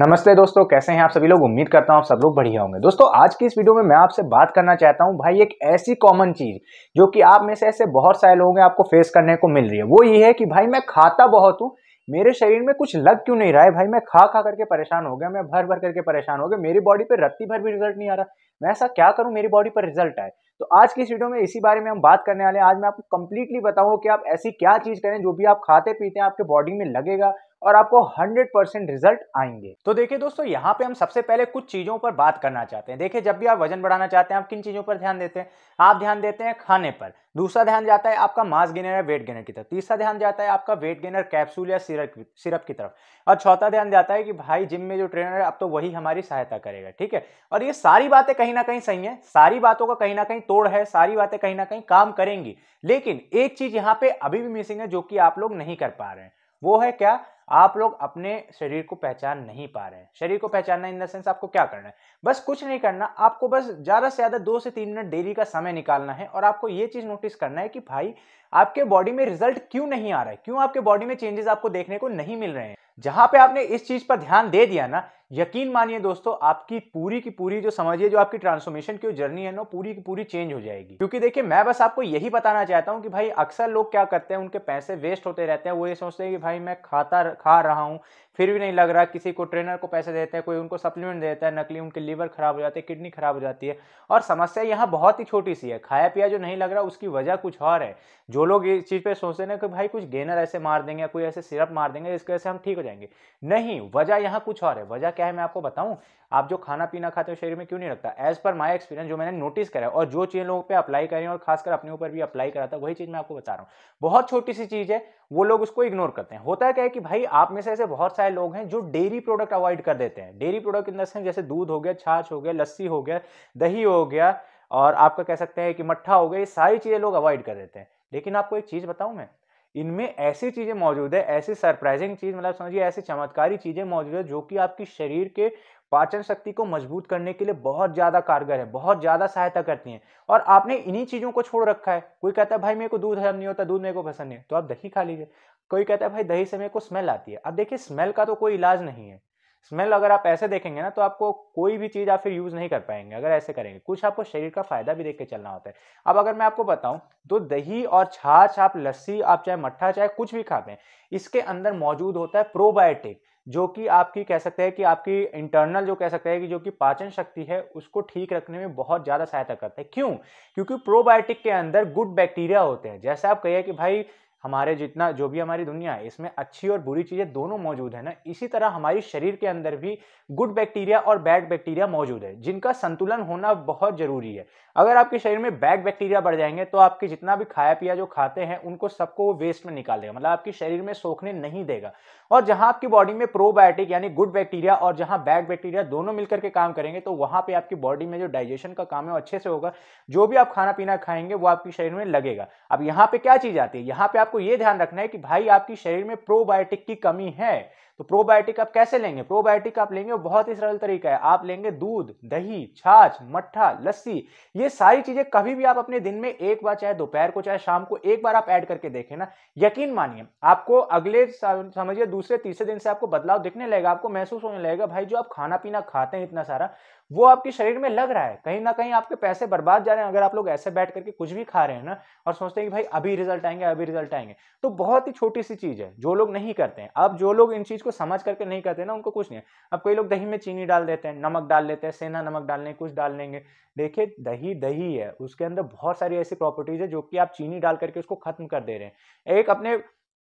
नमस्ते दोस्तों कैसे हैं आप सभी लोग उम्मीद करता हूं आप सब लोग बढ़िया होंगे दोस्तों आज की इस वीडियो में मैं आपसे बात करना चाहता हूं भाई एक ऐसी कॉमन चीज़ जो कि आप में से ऐसे बहुत सारे लोगों में आपको फेस करने को मिल रही है वो ये है कि भाई मैं खाता बहुत हूं मेरे शरीर में कुछ लग क्यों नहीं रहा है भाई मैं खा खा करके परेशान हो गया मैं भर भर करके परेशान हो गया मेरी बॉडी पर रत्ती भर भी रिजल्ट नहीं आ रहा मैं ऐसा क्या करूं मेरी बॉडी पर रिजल्ट आए तो आज की इस वीडियो में इसी बारे में हम बात करने वाले हैं आज मैं आपको कंप्लीटली बताऊंगा कि आप ऐसी क्या चीज़ करें जो भी आप खाते पीते हैं आपके बॉडी में लगेगा और आपको 100 परसेंट रिजल्ट आएंगे तो देखिए दोस्तों यहाँ पे हम सबसे पहले कुछ चीज़ों पर बात करना चाहते हैं देखिए जब भी आप वजन बढ़ाना चाहते हैं आप किन चीज़ों पर ध्यान देते हैं आप ध्यान देते हैं खाने पर दूसरा ध्यान जाता है आपका मास गेनर या वेट गेनर की तरफ तीसरा ध्यान जाता है आपका वेट गेनर कैप्सूल या सिरप सिरप की तरफ और चौथा ध्यान जाता है कि भाई जिम में जो ट्रेनर है अब तो वही हमारी सहायता करेगा ठीक है और ये सारी बातें कहीं ना कहीं सही है सारी बातों का कहीं ना कहीं तोड़ है सारी बातें कहीं ना कहीं काम करेंगी लेकिन एक चीज़ यहाँ पे अभी भी मिसिंग है जो कि आप लोग नहीं कर पा रहे हैं वो है क्या आप लोग अपने शरीर को पहचान नहीं पा रहे हैं शरीर को पहचानना इन द सेंस आपको क्या करना है बस कुछ नहीं करना आपको बस ज़्यादा से ज़्यादा दो से तीन मिनट डेली का समय निकालना है और आपको ये चीज़ नोटिस करना है कि भाई आपके बॉडी में रिजल्ट क्यों नहीं आ रहा है क्यों आपके बॉडी में चेंजेस आपको देखने को नहीं मिल रहे हैं जहां पे आपने इस चीज़ पर ध्यान दे दिया ना यकीन मानिए दोस्तों आपकी पूरी की पूरी जो समझिए जो आपकी ट्रांसफॉर्मेशन की जर्नी है ना पूरी की पूरी चेंज हो जाएगी क्योंकि देखिए मैं बस आपको यही बताना चाहता हूँ कि भाई अक्सर लोग क्या करते हैं उनके पैसे वेस्ट होते रहते हैं वो ये सोचते हैं कि भाई मैं खाता खा रहा हूँ फिर भी नहीं लग रहा किसी को ट्रेनर को पैसे देते हैं कोई उनको सप्लीमेंट देता है नकली उनके लीवर खराब हो जाते हैं किडनी खराब हो जाती है और समस्या यहाँ बहुत ही छोटी सी है खाया पिया जो नहीं लग रहा उसकी वजह कुछ और है जो लोग इस चीज़ पे सोचते ना कि भाई कुछ गेनर ऐसे मार देंगे या कोई ऐसे सिरप मार देंगे इसकी वजह से हम ठीक हो जाएंगे नहीं वजह यहाँ कुछ और है वजह क्या क्या है मैं आपको बताऊं आप जो खाना पीना खाते हो शरीर में क्यों नहीं रखता एज पर माय एक्सपीरियंस जो मैंने नोटिस करा है और जो चीज़ लोगों पे अप्लाई करें और खासकर अपने ऊपर भी अप्लाई करा था वही चीज़ मैं आपको बता रहा हूँ बहुत छोटी सी चीज़ है वो लोग उसको इग्नोर करते हैं होता है क्या है कि भाई आप में से ऐसे बहुत सारे लोग हैं जो डेयरी प्रोडक्ट अवॉइड कर देते हैं डेयरी प्रोडक्ट इन देंस जैसे दूध हो गया छाछ हो गया लस्सी हो गया दही हो गया और आपका कह सकते हैं कि मट्ठा हो गया ये सारी चीज़ें लोग अवॉइड कर देते हैं लेकिन आपको एक चीज़ बताऊँ मैं इनमें ऐसी चीज़ें मौजूद है ऐसी सरप्राइजिंग चीज़ मतलब समझिए ऐसी चमत्कारी चीज़ें मौजूद है जो कि आपकी शरीर के पाचन शक्ति को मजबूत करने के लिए बहुत ज़्यादा कारगर है बहुत ज़्यादा सहायता करती हैं और आपने इन्हीं चीज़ों को छोड़ रखा है कोई कहता है भाई मेरे को दूध हजम नहीं होता दूध मेरे को पसंद नहीं तो आप दही खा लीजिए कोई कहता है भाई दही से मेरे को स्मेल आती है अब देखिए स्मेल का तो कोई इलाज नहीं है स्मेल अगर आप ऐसे देखेंगे ना तो आपको कोई भी चीज़ आप फिर यूज़ नहीं कर पाएंगे अगर ऐसे करेंगे कुछ आपको शरीर का फायदा भी देख के चलना होता है अब अगर मैं आपको बताऊं तो दही और छाछ आप लस्सी आप चाहे मट्ठा चाहे कुछ भी खाते हैं इसके अंदर मौजूद होता है प्रोबायोटिक जो कि आपकी कह सकते हैं कि आपकी इंटरनल जो कह सकते हैं कि जो कि पाचन शक्ति है उसको ठीक रखने में बहुत ज़्यादा सहायता करता है क्यों क्योंकि प्रोबायोटिक के अंदर गुड बैक्टीरिया होते हैं जैसे आप कहिए कि भाई हमारे जितना जो भी हमारी दुनिया है इसमें अच्छी और बुरी चीज़ें दोनों मौजूद है ना इसी तरह हमारे शरीर के अंदर भी गुड बैक्टीरिया और बैड बैक्टीरिया मौजूद है जिनका संतुलन होना बहुत ज़रूरी है अगर आपके शरीर में बैड बैक्टीरिया बढ़ जाएंगे तो आपके जितना भी खाया पिया जो खाते हैं उनको सबको वो वेस्ट में निकाल देगा मतलब आपके शरीर में सोखने नहीं देगा और जहाँ आपकी बॉडी में प्रोबायोटिक यानी गुड बैक्टीरिया और जहाँ बैड बैक्टीरिया दोनों मिलकर के काम करेंगे तो वहाँ पर आपकी बॉडी में जो डाइजेशन का काम है वो अच्छे से होगा जो भी आप खाना पीना खाएंगे वो आपके शरीर में लगेगा अब यहाँ पर क्या चीज़ आती है यहाँ पर आप आपको यह ध्यान रखना है कि भाई आपकी शरीर में प्रोबायोटिक की कमी है तो प्रोबायोटिक आप कैसे लेंगे प्रोबायोटिक आप लेंगे बहुत ही सरल तरीका है आप लेंगे दूध दही छाछ मट्ठा लस्सी ये सारी चीजें कभी भी आप अपने दिन में एक बार चाहे दोपहर को चाहे शाम को एक बार आप ऐड करके देखें ना यकीन मानिए आपको अगले समझिए दूसरे तीसरे दिन से आपको बदलाव दिखने लगेगा आपको महसूस होने लगेगा भाई जो आप खाना पीना खाते हैं इतना सारा वो आपके शरीर में लग रहा है कहीं ना कहीं आपके पैसे बर्बाद जा रहे हैं अगर आप लोग ऐसे बैठ करके कुछ भी खा रहे हैं ना और सोचते हैं कि भाई अभी रिजल्ट आएंगे अभी रिजल्ट आएंगे तो बहुत ही छोटी सी चीज है जो लोग नहीं करते हैं अब जो लोग इन चीज को समझ करके नहीं करते ना उनको कुछ नहीं है अब कई लोग दही में चीनी डाल देते हैं नमक डाल लेते हैं सेना नमक डालने कुछ डाल लेंगे देखिए दही दही है उसके अंदर बहुत सारी ऐसी प्रॉपर्टीज है जो कि आप चीनी डाल करके उसको खत्म कर दे रहे हैं एक अपने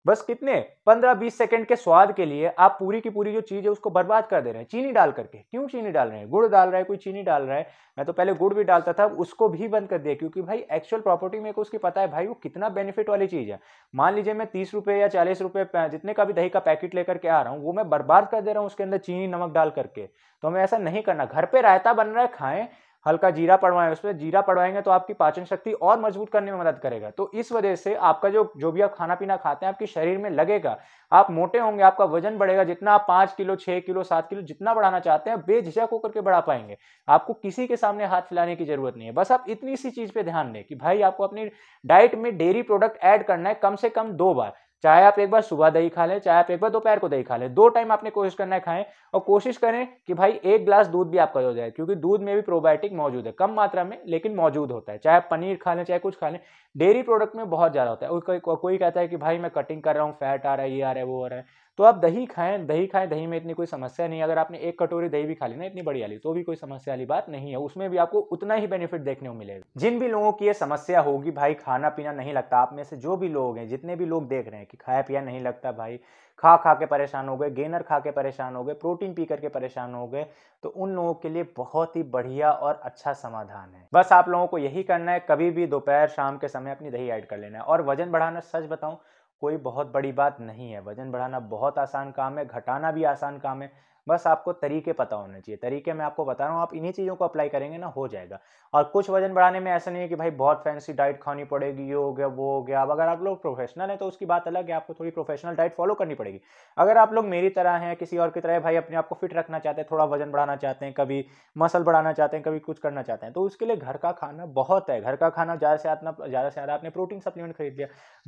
बस कितने 15-20 सेकंड के स्वाद के लिए आप पूरी की पूरी जो चीज़ है उसको बर्बाद कर दे रहे हैं चीनी डाल करके क्यों चीनी डाल रहे हैं गुड़ डाल रहा है कोई चीनी डाल रहा है मैं तो पहले गुड़ भी डालता था उसको भी बंद कर दिया क्योंकि भाई एक्चुअल प्रॉपर्टी मेरे को उसकी पता है भाई वो कितना बेनिफिट वाली चीज़ है मान लीजिए मैं तीस रुपये या चालीस रुपये जितने का भी दही का पैकेट लेकर के आ रहा हूँ वो मैं बर्बाद कर दे रहा हूँ उसके अंदर चीनी नमक डाल करके तो हमें ऐसा नहीं करना घर पर रायता बन रहा है खाएँ हल्का जीरा उस उसमें जीरा पड़वाएंगे तो आपकी पाचन शक्ति और मजबूत करने में मदद करेगा तो इस वजह से आपका जो जो भी आप खाना पीना खाते हैं आपके शरीर में लगेगा आप मोटे होंगे आपका वजन बढ़ेगा जितना आप पाँच किलो छः किलो सात किलो जितना बढ़ाना चाहते हैं बेझिझक होकर के बढ़ा पाएंगे आपको किसी के सामने हाथ फैलाने की जरूरत नहीं है बस आप इतनी सी चीज़ पर ध्यान दें कि भाई आपको अपनी डाइट में डेयरी प्रोडक्ट ऐड करना है कम से कम दो बार चाहे आप एक बार सुबह दही खा लें चाहे आप एक बार दोपहर को दही खा लें दो टाइम आपने कोशिश करना है खाएं और कोशिश करें कि भाई एक ग्लास दूध भी आपका हो जाए क्योंकि दूध में भी प्रोबायोटिक मौजूद है कम मात्रा में लेकिन मौजूद होता है चाहे आप पनीर खा लें चाहे कुछ खा लें डेयरी प्रोडक्ट में बहुत ज़्यादा होता है कोई कोई कहता है कि भाई मैं कटिंग कर रहा हूँ फैट आ रहा है ये आ रहा है वो आ रहा है तो आप दही खाएं दही खाएं दही में इतनी कोई समस्या नहीं है अगर आपने एक कटोरी दही भी खा ली ना इतनी बड़ी वाली तो भी कोई समस्या वाली बात नहीं है उसमें भी आपको उतना ही बेनिफिट देखने को मिलेगा जिन भी लोगों की ये समस्या होगी भाई खाना पीना नहीं लगता आप में से जो भी लोग हैं जितने भी लोग देख रहे हैं कि खाया पिया नहीं लगता भाई खा खा के परेशान हो गए गेनर खा के परेशान हो गए प्रोटीन पी करके परेशान हो गए तो उन लोगों के लिए बहुत ही बढ़िया और अच्छा समाधान है बस आप लोगों को यही करना है कभी भी दोपहर शाम के समय अपनी दही ऐड कर लेना है और वजन बढ़ाना सच बताऊं कोई बहुत बड़ी बात नहीं है वजन बढ़ाना बहुत आसान काम है घटाना भी आसान काम है बस आपको तरीके पता होने चाहिए तरीके मैं आपको बता रहा हूँ आप इन्हीं चीज़ों को अप्लाई करेंगे ना हो जाएगा और कुछ वजन बढ़ाने में ऐसा नहीं है कि भाई बहुत फैंसी डाइट खानी पड़ेगी ये हो गया वो हो गया अब अगर आप लोग प्रोफेशनल है तो उसकी बात अलग है आपको थोड़ी प्रोफेशनल डाइट फॉलो करनी पड़ेगी अगर आप लोग मेरी तरह हैं किसी और की तरह भाई अपने आप को फिट रखना चाहते हैं थोड़ा वजन बढ़ाना चाहते हैं कभी मसल बढ़ाना चाहते हैं कभी कुछ करना चाहते हैं तो उसके लिए घर का खाना बहुत है घर का खाना ज़्यादा से ज़्यादा ज़्यादा से ज़्यादा आपने प्रोटीन सप्लीमेंट खरीद लिया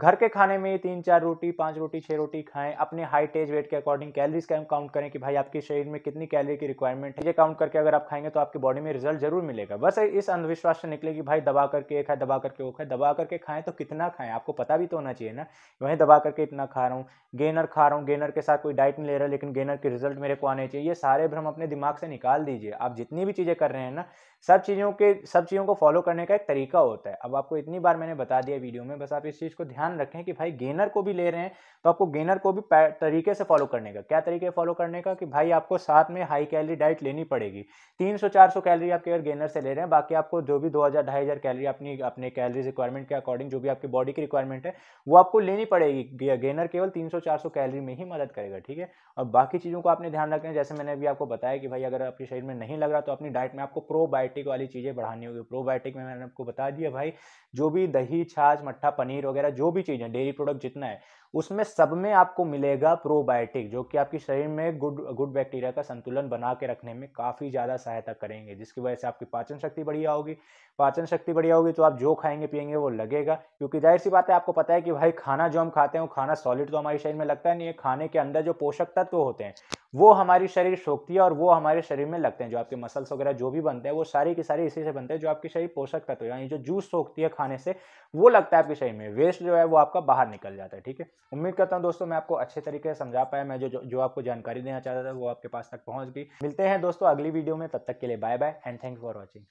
घर के खाने में तीन चार रोटी पाँच रोटी छः रोटी खाएँ अपने हाइट एज वेट के अकॉर्डिंग कैलरीज का काउंट करें कि भाई आपकी शरीर में कितनी कैलरी की रिक्वायरमेंट है ये काउंट करके अगर आप खाएंगे तो आपकी बॉडी में रिजल्ट जरूर मिलेगा बस इस अंधविश्वास से निकले कि भाई दबा करके है दबा करके वो खाए दबा करके खाएं तो कितना खाएं आपको पता भी तो होना चाहिए ना वहीं दबा करके इतना खा रहा हूँ गेनर खा रहा हूँ गेनर के साथ कोई डाइट नहीं ले रहा लेकिन गेनर के रिजल्ट मेरे को आने चाहिए ये सारे भ्रम अपने दिमाग से निकाल दीजिए आप जितनी भी चीज़ें कर रहे हैं ना सब चीज़ों के सब चीज़ों को फॉलो करने का एक तरीका होता है अब आपको इतनी बार मैंने बता दिया वीडियो में बस आप इस चीज़ को ध्यान रखें कि भाई गेनर को भी ले रहे हैं तो आपको गेनर को भी तरीके से फॉलो करने का क्या तरीके फॉलो करने का कि भाई आपको साथ में हाई कैलरी डाइट लेनी पड़ेगी 300-400 कैलरी आप केवल गेनर से ले रहे हैं बाकी आपको जो भी 2000 2500 कैलरी अपनी अपने कैलरीज रिक्वायरमेंट के अकॉर्डिंग जो भी आपकी बॉडी की रिक्वायरमेंट है वो आपको लेनी पड़ेगी गेनर केवल तीन सौ कैलरी में ही मदद करेगा ठीक है और बाकी चीज़ों को आपने ध्यान रखना है जैसे मैंने अभी आपको बताया कि भाई अगर आपके शरीर में नहीं लग रहा तो अपनी डाइट में आपको प्रोबायोटिक वाली चीज़ें बढ़ानी होगी प्रोबायोटिक में मैंने आपको बता दिया भाई जो भी दही छाछ मट्ठा पनीर वगैरह जो भी चीज़ें डेयरी प्रोडक्ट जितना है उसमें सब में आपको मिलेगा प्रोबायोटिक जो कि आपके शरीर में गुड गुड बैक्टीरिया का संतुलन बना के रखने में काफ़ी ज़्यादा सहायता करेंगे जिसकी वजह से आपकी पाचन शक्ति बढ़िया होगी पाचन शक्ति बढ़िया होगी तो आप जो खाएंगे पियेंगे वो लगेगा क्योंकि जाहिर सी बात है आपको पता है कि भाई खाना जो हम खाते हैं वो खाना सॉलिड तो हमारे शरीर में लगता है नहीं है खाने के अंदर जो पोषक तत्व होते हैं वो हमारी शरीर सोखती है और वो हमारे शरीर में लगते हैं जो आपके मसल्स वगैरह जो भी बनते हैं वो सारी की सारी इसी से बनते हैं जो आपके शरीर पोषक तत्व यानी जो जूस सोखती है खाने से वो लगता है आपके शरीर में वेस्ट जो है वो आपका बाहर निकल जाता है ठीक है उम्मीद करता हूँ दोस्तों मैं आपको अच्छे तरीके से समझा पाया मैं जो जो आपको जानकारी देना चाहता था वो आपके पास तक पहुँच गई मिलते हैं दोस्तों अगली वीडियो में तब तक के लिए bye bye and thank for watching